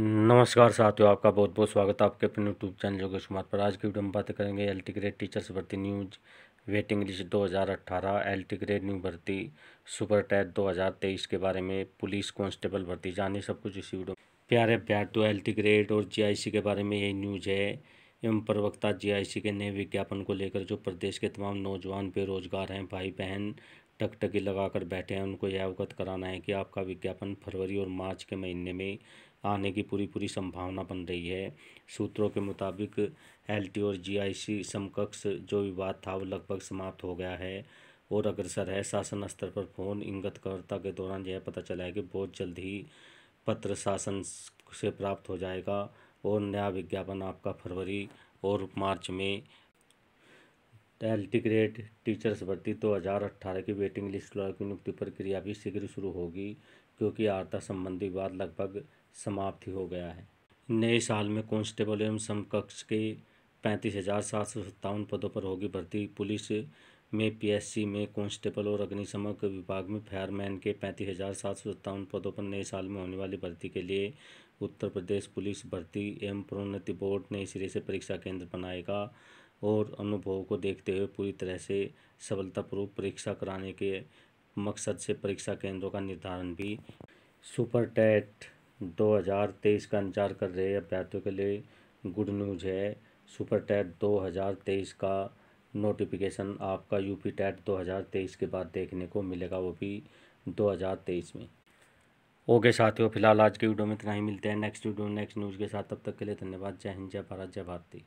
नमस्कार साथियों आपका बहुत बहुत स्वागत है आपके अपने यूट्यूब चैनल योगेश कुमार पर आज की वीडियो में बात करेंगे एल टी ग्रेड टीचर्स भर्ती news waiting list 2018 L T grade new भर्ती सुपर टैट 2023 के बारे में पुलिस कांस्टेबल भर्ती जानिए सब कुछ इसी वीडियो प्यारे तो एल टी ग्रेड और सी के बारे में यही न्यूज़ है एवं प्रवक्ता सी के नए विज्ञापन को लेकर जो प्रदेश के तमाम नौजवान बेरोजगार हैं भाई बहन टकटकी लगाकर बैठे हैं उनको यह अवगत कराना है कि आपका विज्ञापन फरवरी और मार्च के महीने में आने की पूरी पूरी संभावना बन रही है सूत्रों के मुताबिक एलटी और जीआईसी समकक्ष जो विवाद था वो लगभग समाप्त हो गया है और अग्रसर है शासन स्तर पर फोन इंगतकर्ता के दौरान यह पता चला है कि बहुत जल्द ही पत्र शासन से प्राप्त हो जाएगा और नया विज्ञापन आपका फरवरी और मार्च में ग्रेड टीचर्स भर्ती दो तो हज़ार अट्ठारह की वेटिंग लिस्ट लॉ की नियुक्ति प्रक्रिया भी शीघ्र शुरू होगी क्योंकि आर्था संबंधी विवाद लगभग समाप्त हो गया है नए साल में कॉन्स्टेबल एवं समकक्ष के पैंतीस हज़ार सात सौ सत्तावन पदों पर होगी भर्ती पुलिस में पीएससी में कॉन्स्टेबल और अग्निशमक विभाग में फायरमैन के पैंतीस हज़ार सात सौ सत्तावन पदों पर नए साल में होने वाली भर्ती के लिए उत्तर प्रदेश पुलिस भर्ती एवं प्रोन्नति बोर्ड नए सिरे से परीक्षा केंद्र बनाएगा और अनुभवों को देखते हुए पूरी तरह से सफलतापूर्वक परीक्षा कराने के मकसद से परीक्षा केंद्रों का निर्धारण भी सुपर टेट 2023 का इंतजार कर रहे अभ्यर्थियों के लिए गुड न्यूज़ है सुपर टेट 2023 का नोटिफिकेशन आपका यूपी टेट 2023 के बाद देखने को मिलेगा वो भी 2023 में ओके साथियों फिलहाल आज के वीडियो में इतना ही मिलते हैं नेक्स्ट वीडियो नेक्स्ट न्यूज़ के साथ तब तक के लिए धन्यवाद जय हिंद जय भारत जय भारती